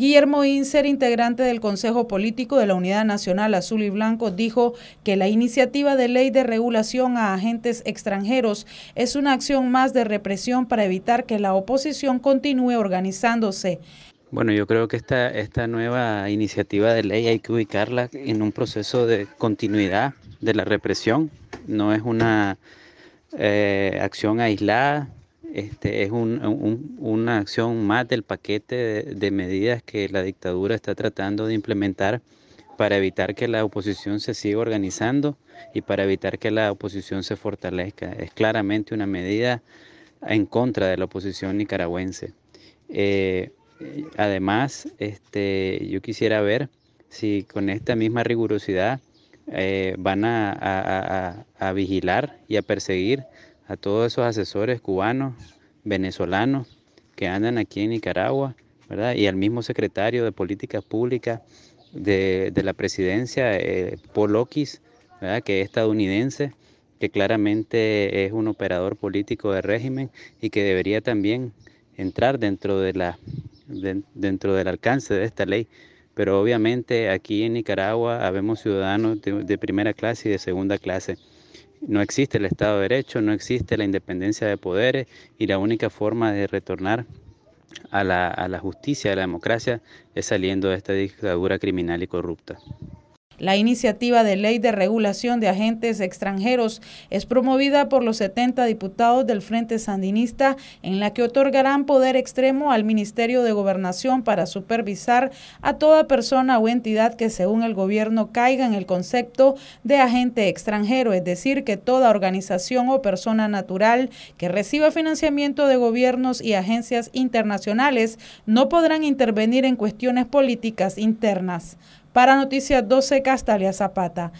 Guillermo Inser, integrante del Consejo Político de la Unidad Nacional Azul y Blanco, dijo que la iniciativa de ley de regulación a agentes extranjeros es una acción más de represión para evitar que la oposición continúe organizándose. Bueno, yo creo que esta, esta nueva iniciativa de ley hay que ubicarla en un proceso de continuidad de la represión. No es una eh, acción aislada, este, es una acción más del paquete de, medidas que la dictadura está tratando de implementar para evitar que la oposición se siga organizando y para evitar que la oposición se fortalezca. Es claramente una medida en contra de la oposición nicaragüense. Eh, además, este, yo quisiera ver si con esta misma rigurosidad eh, van a vigilar y a perseguir a todos esos asesores cubanos, venezolanos que andan aquí en Nicaragua, ¿verdad? Y al mismo secretario de Políticas Públicas de, la presidencia, eh, Paul Oquis, ¿verdad? que es estadounidense, que claramente es un operador político de régimen y que debería también entrar dentro, de la, dentro del alcance de esta ley. Pero obviamente aquí en Nicaragua habemos ciudadanos de primera clase y de segunda clase. No existe el Estado de Derecho, no existe la independencia de poderes y la única forma de retornar a la, justicia y justicia, a la democracia, es saliendo de esta dictadura criminal y corrupta. La iniciativa de ley de regulación de agentes extranjeros es promovida por los 70 diputados del Frente Sandinista, en la que otorgarán poder extremo al Ministerio de Gobernación para supervisar a toda persona o entidad que según el gobierno caiga en el concepto de agente extranjero, es decir, que toda organización o persona natural que reciba financiamiento de gobiernos y agencias internacionales no podrán intervenir en cuestiones políticas internas. Para Noticias 12, Castalia Zapata.